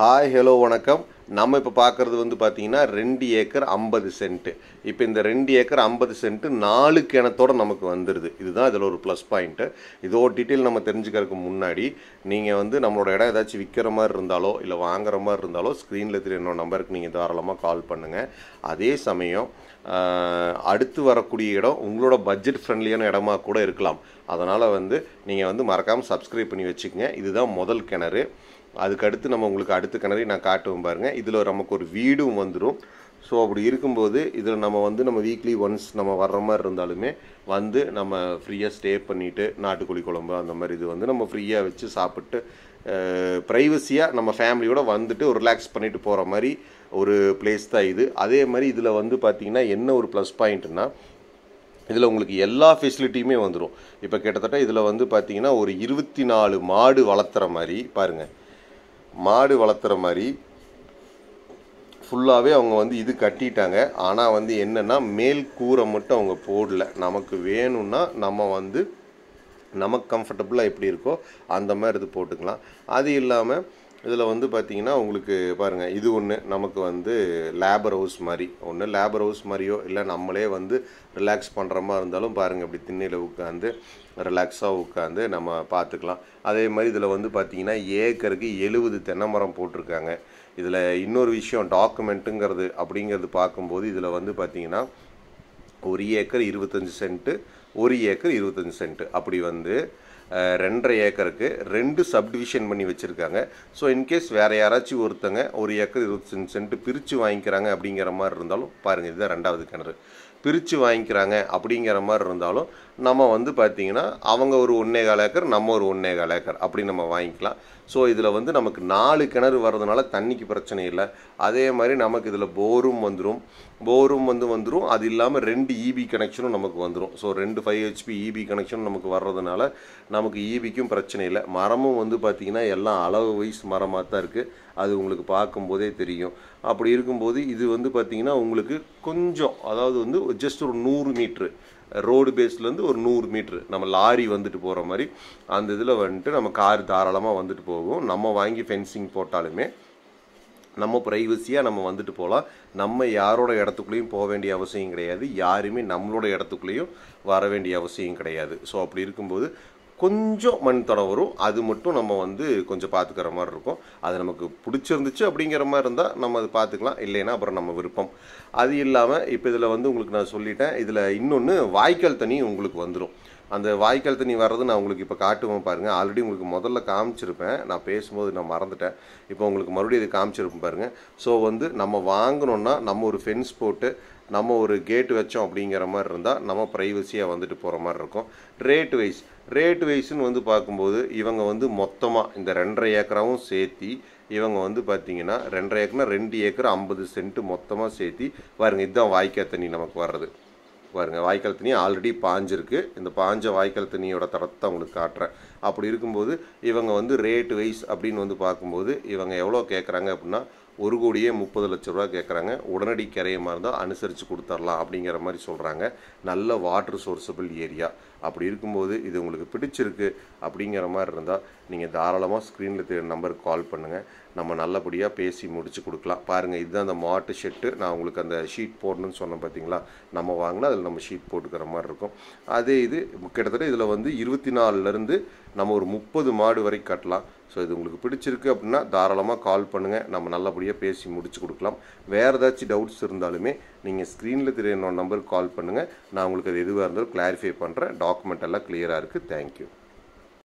hi hello வணக்கம் நம்ம இப்போ பார்க்குறது வந்து பார்த்திங்கன்னா ரெண்டு ஏக்கர் ஐம்பது சென்ட்டு இப்போ இந்த ரெண்டு ஏக்கர் ஐம்பது சென்ட்டு நாலு கிணத்தோடு நமக்கு வந்துடுது இதுதான் இதில் ஒரு ப்ளஸ் பாயிண்ட்டு இதோ டீட்டெயில் நம்ம தெரிஞ்சுக்கிறதுக்கு முன்னாடி நீங்கள் வந்து நம்மளோட இடம் ஏதாச்சும் விற்கிற மாதிரி இருந்தாலோ இல்லை வாங்குற மாதிரி இருந்தாலோ ஸ்க்ரீனில் தெரியும் என்னோட நம்பருக்கு நீங்கள் தாராளமாக கால் பண்ணுங்கள் அதே சமயம் அடுத்து வரக்கூடிய இடம் உங்களோட பட்ஜெட் ஃப்ரெண்ட்லியான இடமா கூட இருக்கலாம் அதனால் வந்து நீங்கள் வந்து மறக்காமல் சப்ஸ்கிரைப் பண்ணி வச்சுக்கோங்க இதுதான் முதல் கிணறு அதுக்கடுத்து நம்ம உங்களுக்கு அடுத்த கிணறி நான் காட்டுவோம் பாருங்கள் இதில் நமக்கு ஒரு வீடும் வந்துடும் ஸோ அப்படி இருக்கும்போது இதில் நம்ம வந்து நம்ம வீக்லி ஒன்ஸ் நம்ம வர்ற மாதிரி இருந்தாலுமே வந்து நம்ம ஃப்ரீயாக ஸ்டே பண்ணிவிட்டு நாட்டுக்கோழி குழம்பு அந்த மாதிரி இது வந்து நம்ம ஃப்ரீயாக வச்சு சாப்பிட்டு ப்ரைவசியாக நம்ம ஃபேமிலியோடு வந்துட்டு ரிலாக்ஸ் பண்ணிவிட்டு போகிற மாதிரி ஒரு பிளேஸ் தான் இது அதே மாதிரி இதில் வந்து பார்த்திங்கன்னா என்ன ஒரு ப்ளஸ் பாயிண்ட்டுன்னா இதில் உங்களுக்கு எல்லா ஃபெசிலிட்டியுமே வந்துடும் இப்போ கிட்டத்தட்ட இதில் வந்து பார்த்திங்கன்னா ஒரு இருபத்தி நாலு மாடு வளர்த்துற மாதிரி பாருங்கள் மாடு வளர்த்துற மாதிரி ஃபுல்லாகவே அவங்க வந்து இது கட்டிட்டாங்க ஆனால் வந்து என்னென்னா மேல் கூரை மட்டும் அவங்க போடல நமக்கு வேணும்னா நம்ம வந்து நமக்கு கம்ஃபர்டபுளாக எப்படி இருக்கோ அந்த மாதிரி இது போட்டுக்கலாம் அது இல்லாமல் இதில் வந்து பார்த்திங்கன்னா உங்களுக்கு பாருங்கள் இது ஒன்று நமக்கு வந்து லேபர் ஹவுஸ் மாதிரி ஒன்று லேபர் ஹவுஸ் மாதிரியோ இல்லை நம்மளே வந்து ரிலாக்ஸ் பண்ணுற மாதிரி இருந்தாலும் பாருங்கள் இப்படி திண்ணையில் உட்காந்து ரிலாக்ஸாக உட்காந்து நம்ம பார்த்துக்கலாம் அதே மாதிரி இதில் வந்து பார்த்திங்கன்னா ஏக்கருக்கு எழுபது தென்னை மரம் போட்டிருக்காங்க இதில் இன்னொரு விஷயம் டாக்குமெண்ட்டுங்கிறது அப்படிங்கிறது பார்க்கும்போது இதில் வந்து பார்த்திங்கன்னா ஒரு ஏக்கர் இருபத்தஞ்சி சென்ட்டு ஒரு ஏக்கர் இருபத்தஞ்சி சென்ட்டு அப்படி வந்து ரெண்டரை ஏக்கருக்கு ரெண்டு சப்டிவிஷன் பண்ணி வச்சுருக்காங்க ஸோ இன்கேஸ் வேறு யாராச்சும் ஒருத்தங்க ஒரு ஏக்கர் இருபத்தஞ்சு சென்ட் பிரித்து வாங்கிக்கிறாங்க அப்படிங்கிற மாதிரி இருந்தாலும் பாருங்கள் இதுதான் ரெண்டாவது கிணறு பிரித்து வாங்கிக்கிறாங்க அப்படிங்கிற மாதிரி இருந்தாலும் நம்ம வந்து பார்த்திங்கன்னா அவங்க ஒரு ஒன்றே கால் ஏக்கர் நம்ம ஒரு ஒன்றே கால் ஏக்கர் அப்படி நம்ம வாங்கிக்கலாம் ஸோ இதில் வந்து நமக்கு நாலு கிணறு வர்றதுனால தண்ணிக்கு பிரச்சனை இல்லை அதே மாதிரி நமக்கு இதில் போரும் வந்துடும் போரும் வந்து வந்துடும் அது இல்லாமல் ரெண்டு இபி e கனெக்ஷனும் நமக்கு வந்துடும் ஸோ ரெண்டு ஃபைவ் ஹெச்பி இபி கனெக்ஷனும் நமக்கு வர்றதுனால நமக்கு இபிக்கும் e பிரச்சனை இல்லை மரமும் வந்து பார்த்திங்கன்னா எல்லாம் அளவு வைஸ் மரமாக தான் இருக்குது அது உங்களுக்கு பார்க்கும்போதே தெரியும் அப்படி இருக்கும்போது இது வந்து பார்த்திங்கன்னா உங்களுக்கு கொஞ்சம் அதாவது வந்து ஜஸ்ட் ஒரு நூறு மீட்ரு ரோடு பேஸ்லேருந்து ஒரு நூறு மீட்ரு நம்ம லாரி வந்துட்டு போகிற மாதிரி அந்த இதில் வந்துட்டு நம்ம கார் தாராளமாக வந்துட்டு போகும் நம்ம வாங்கி ஃபென்சிங் போட்டாலுமே நம்ம ப்ரைவசியாக நம்ம வந்துட்டு போகலாம் நம்ம யாரோட இடத்துக்குள்ளேயும் போக வேண்டிய அவசியம் கிடையாது யாருமே நம்மளோட இடத்துக்குள்ளேயும் வர வேண்டிய அவசியம் கிடையாது ஸோ அப்படி இருக்கும்போது கொஞ்சம் மண் தடம் வரும் அது மட்டும் நம்ம வந்து கொஞ்சம் பார்த்துக்கிற மாதிரி இருக்கும் அது நமக்கு பிடிச்சிருந்துச்சு அப்படிங்கிற மாதிரி இருந்தால் நம்ம அது பார்த்துக்கலாம் இல்லைன்னா அப்புறம் நம்ம விருப்பம் அது இல்லாமல் இப்போ இதில் வந்து உங்களுக்கு நான் சொல்லிட்டேன் இதில் இன்னொன்று வாய்க்கால் தண்ணி உங்களுக்கு வந்துடும் அந்த வாய்க்கால் தண்ணி வர்றது நான் உங்களுக்கு இப்போ காட்டுவேன் பாருங்கள் ஆல்ரெடி உங்களுக்கு முதல்ல காமிச்சிருப்பேன் நான் பேசும்போது நான் மறந்துட்டேன் இப்போ உங்களுக்கு மறுபடியும் இது காமிச்சிருப்பேன் பாருங்கள் ஸோ வந்து நம்ம வாங்கினோன்னா நம்ம ஒரு ஃபென்ஸ் போட்டு நம்ம ஒரு கேட்டு வச்சோம் அப்படிங்கிற மாதிரி இருந்தால் நம்ம ப்ரைவசியாக வந்துட்டு போகிற மாதிரி இருக்கும் ரேட் வைஸ் ரேட் வைஸ்னு வந்து பார்க்கும்போது இவங்க வந்து மொத்தமாக இந்த ரெண்டரை ஏக்கராவும் சேர்த்தி இவங்க வந்து பார்த்தீங்கன்னா ரெண்டரை ஏக்கர்னா ரெண்டு ஏக்கர் ஐம்பது சென்ட்டு மொத்தமாக சேர்த்தி பாருங்கள் இதுதான் வாய்க்கா தண்ணி நமக்கு வர்றது பாருங்கள் வாய்க்கால் தண்ணி ஆல்ரெடி பாஞ்சிருக்கு இந்த பாஞ்ச வாய்க்கால் தண்ணியோட தரத்தை உங்களுக்கு காட்டுறேன் அப்படி இருக்கும்போது இவங்க வந்து ரேட் வைஸ் அப்படின்னு வந்து பார்க்கும்போது இவங்க எவ்வளோ கேட்குறாங்க அப்படின்னா ஒரு கோடியே முப்பது லட்ச ரூபா கேட்குறாங்க உடனடி கரையமாக இருந்தால் அனுசரித்து கொடுத்துர்லாம் அப்படிங்கிற மாதிரி சொல்கிறாங்க நல்ல வாட்டர் சோர்ஸபிள் ஏரியா அப்படி இருக்கும்போது இது உங்களுக்கு பிடிச்சிருக்கு அப்படிங்கிற மாதிரி இருந்தால் நீங்கள் தாராளமாக ஸ்க்ரீனில் தேடி நம்பருக்கு கால் பண்ணுங்கள் நம்ம நல்லபடியாக பேசி முடித்து கொடுக்கலாம் பாருங்கள் இதுதான் அந்த மாட்டு ஷெட்டு நான் உங்களுக்கு அந்த ஷீட் போடணும்னு சொன்னேன் பார்த்தீங்களா நம்ம வாங்கினா அதில் நம்ம ஷீட் போட்டுக்கிற மாதிரி இருக்கும் அதே இது கிட்டத்தட்ட இதில் வந்து இருபத்தி நாலுலேருந்து நம்ம ஒரு முப்பது மாடு வரை கட்டலாம் ஸோ இது உங்களுக்கு பிடிச்சிருக்கு அப்படின்னா தாராளமாக கால் பண்ணுங்கள் நம்ம நல்லபடியாக பேசி முடிச்சு கொடுக்கலாம் வேறு ஏதாச்சும் டவுட்ஸ் இருந்தாலுமே நீங்கள் ஸ்க்ரீனில் தெரிய நம்பருக்கு கால் பண்ணுங்கள் நான் உங்களுக்கு அது எதுவாக இருந்தாலும் கிளாரிஃபை பண்ணுறேன் டாக்குமெண்ட் எல்லாம் கிளியராக இருக்குது தேங்க்யூ